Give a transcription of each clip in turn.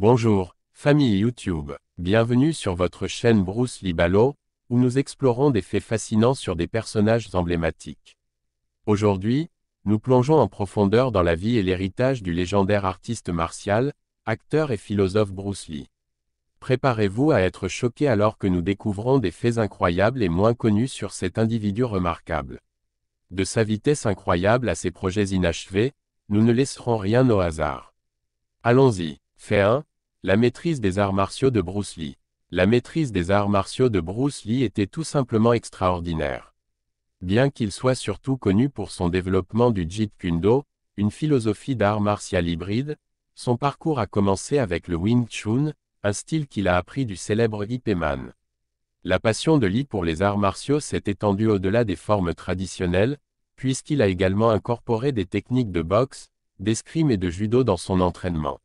Bonjour, famille YouTube. Bienvenue sur votre chaîne Bruce Lee Ballot, où nous explorons des faits fascinants sur des personnages emblématiques. Aujourd'hui, nous plongeons en profondeur dans la vie et l'héritage du légendaire artiste martial, acteur et philosophe Bruce Lee. Préparez-vous à être choqué alors que nous découvrons des faits incroyables et moins connus sur cet individu remarquable. De sa vitesse incroyable à ses projets inachevés, nous ne laisserons rien au hasard. Allons-y. Fait 1. La maîtrise des arts martiaux de Bruce Lee. La maîtrise des arts martiaux de Bruce Lee était tout simplement extraordinaire. Bien qu'il soit surtout connu pour son développement du Jeet Kune Do, une philosophie d'art martial hybride, son parcours a commencé avec le Wing Chun, un style qu'il a appris du célèbre Ip Man. La passion de Lee pour les arts martiaux s'est étendue au-delà des formes traditionnelles, puisqu'il a également incorporé des techniques de boxe, d'escrime et de judo dans son entraînement.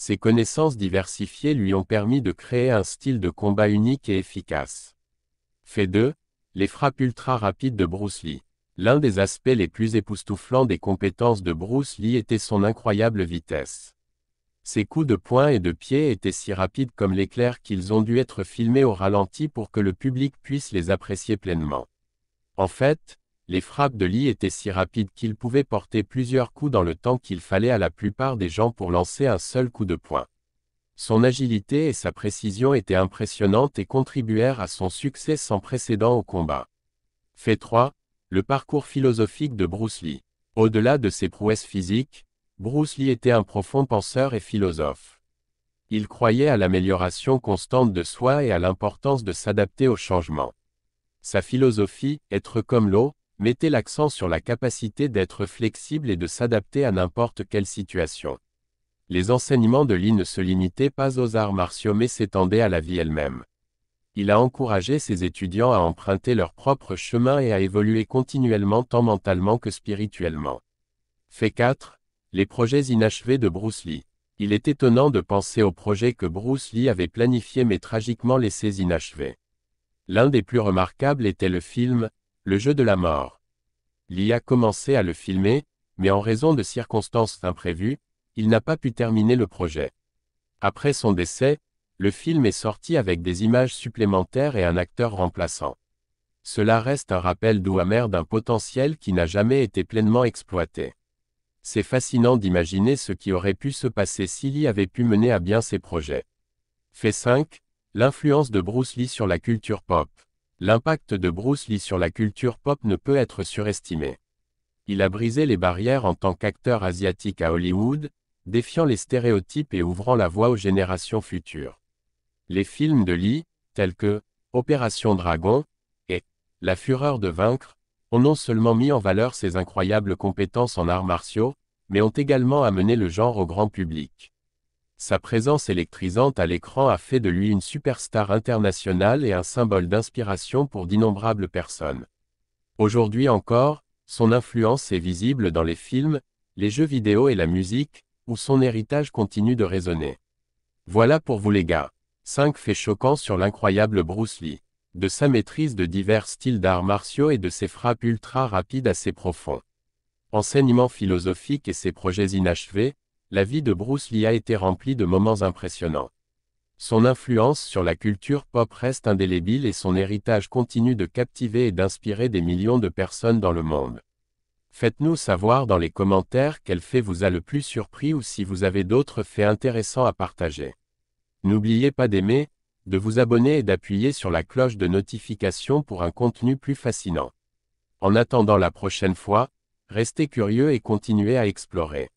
Ses connaissances diversifiées lui ont permis de créer un style de combat unique et efficace. Fait 2. Les frappes ultra rapides de Bruce Lee. L'un des aspects les plus époustouflants des compétences de Bruce Lee était son incroyable vitesse. Ses coups de poing et de pied étaient si rapides comme l'éclair qu'ils ont dû être filmés au ralenti pour que le public puisse les apprécier pleinement. En fait, les frappes de Lee étaient si rapides qu'il pouvait porter plusieurs coups dans le temps qu'il fallait à la plupart des gens pour lancer un seul coup de poing. Son agilité et sa précision étaient impressionnantes et contribuèrent à son succès sans précédent au combat. Fait 3. Le parcours philosophique de Bruce Lee. Au-delà de ses prouesses physiques, Bruce Lee était un profond penseur et philosophe. Il croyait à l'amélioration constante de soi et à l'importance de s'adapter au changement. Sa philosophie, être comme l'eau, mettez l'accent sur la capacité d'être flexible et de s'adapter à n'importe quelle situation. Les enseignements de Lee ne se limitaient pas aux arts martiaux mais s'étendaient à la vie elle-même. Il a encouragé ses étudiants à emprunter leur propre chemin et à évoluer continuellement tant mentalement que spirituellement. Fait 4. Les projets inachevés de Bruce Lee. Il est étonnant de penser aux projets que Bruce Lee avait planifiés mais tragiquement laissés inachevés. L'un des plus remarquables était le film le jeu de la mort. a commencé à le filmer, mais en raison de circonstances imprévues, il n'a pas pu terminer le projet. Après son décès, le film est sorti avec des images supplémentaires et un acteur remplaçant. Cela reste un rappel doux amer d'un potentiel qui n'a jamais été pleinement exploité. C'est fascinant d'imaginer ce qui aurait pu se passer si Lee avait pu mener à bien ses projets. Fait 5. L'influence de Bruce Lee sur la culture pop. L'impact de Bruce Lee sur la culture pop ne peut être surestimé. Il a brisé les barrières en tant qu'acteur asiatique à Hollywood, défiant les stéréotypes et ouvrant la voie aux générations futures. Les films de Lee, tels que Opération Dragon et La Fureur de Vaincre, ont non seulement mis en valeur ses incroyables compétences en arts martiaux, mais ont également amené le genre au grand public. Sa présence électrisante à l'écran a fait de lui une superstar internationale et un symbole d'inspiration pour d'innombrables personnes. Aujourd'hui encore, son influence est visible dans les films, les jeux vidéo et la musique, où son héritage continue de résonner. Voilà pour vous les gars. 5 faits choquants sur l'incroyable Bruce Lee. De sa maîtrise de divers styles d'arts martiaux et de ses frappes ultra rapides assez profonds. Enseignement philosophique et ses projets inachevés, la vie de Bruce Lee a été remplie de moments impressionnants. Son influence sur la culture pop reste indélébile et son héritage continue de captiver et d'inspirer des millions de personnes dans le monde. Faites-nous savoir dans les commentaires quel fait vous a le plus surpris ou si vous avez d'autres faits intéressants à partager. N'oubliez pas d'aimer, de vous abonner et d'appuyer sur la cloche de notification pour un contenu plus fascinant. En attendant la prochaine fois, restez curieux et continuez à explorer.